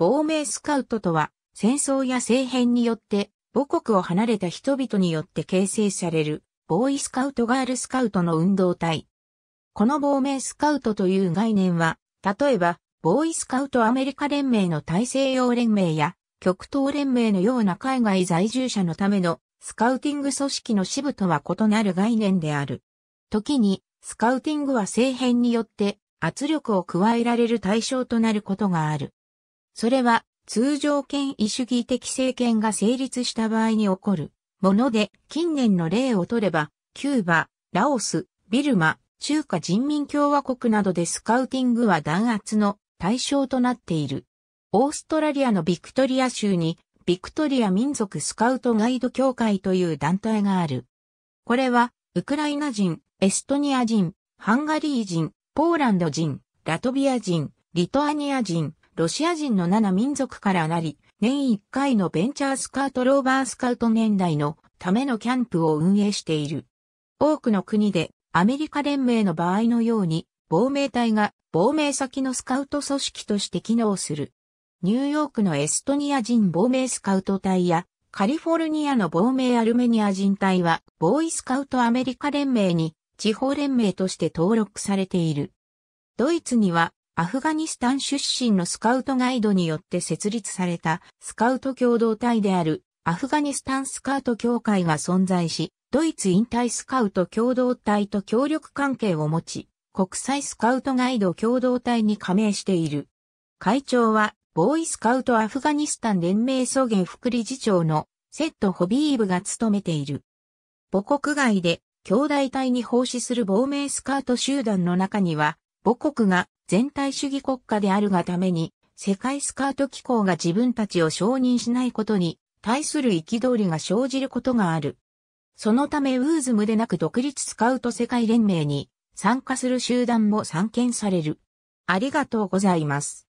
亡命スカウトとは、戦争や政変によって母国を離れた人々によって形成される、ボーイスカウトガールスカウトの運動体。この亡命スカウトという概念は、例えば、ボーイスカウトアメリカ連盟の大西洋連盟や、極東連盟のような海外在住者のためのスカウティング組織の支部とは異なる概念である。時に、スカウティングは政変によって圧力を加えられる対象となることがある。それは通常権威主義的政権が成立した場合に起こるもので、近年の例をとれば、キューバ、ラオス、ビルマ、中華人民共和国などでスカウティングは弾圧の対象となっている。オーストラリアのビクトリア州に、ビクトリア民族スカウトガイド協会という団体がある。これは、ウクライナ人、エストニア人、ハンガリー人、ポーランド人、ラトビア人、リトアニア人、ロシア人の7民族からなり、年1回のベンチャースカートローバースカウト年代のためのキャンプを運営している。多くの国でアメリカ連盟の場合のように、亡命隊が亡命先のスカウト組織として機能する。ニューヨークのエストニア人亡命スカウト隊や、カリフォルニアの亡命アルメニア人隊は、ボーイスカウトアメリカ連盟に地方連盟として登録されている。ドイツにはアフガニスタン出身のスカウトガイドによって設立されたスカウト共同体であるアフガニスタンスカウト協会が存在し、ドイツ引退スカウト共同体と協力関係を持ち、国際スカウトガイド共同体に加盟している。会長は、ボーイスカウトアフガニスタン連盟草原副理事長のセット・ホビーブが務めている。母国外で兄弟隊に奉仕する亡命スカート集団の中には、母国が全体主義国家であるがために、世界スカート機構が自分たちを承認しないことに対する憤りが生じることがある。そのためウーズムでなく独立スカウト世界連盟に参加する集団も参見される。ありがとうございます。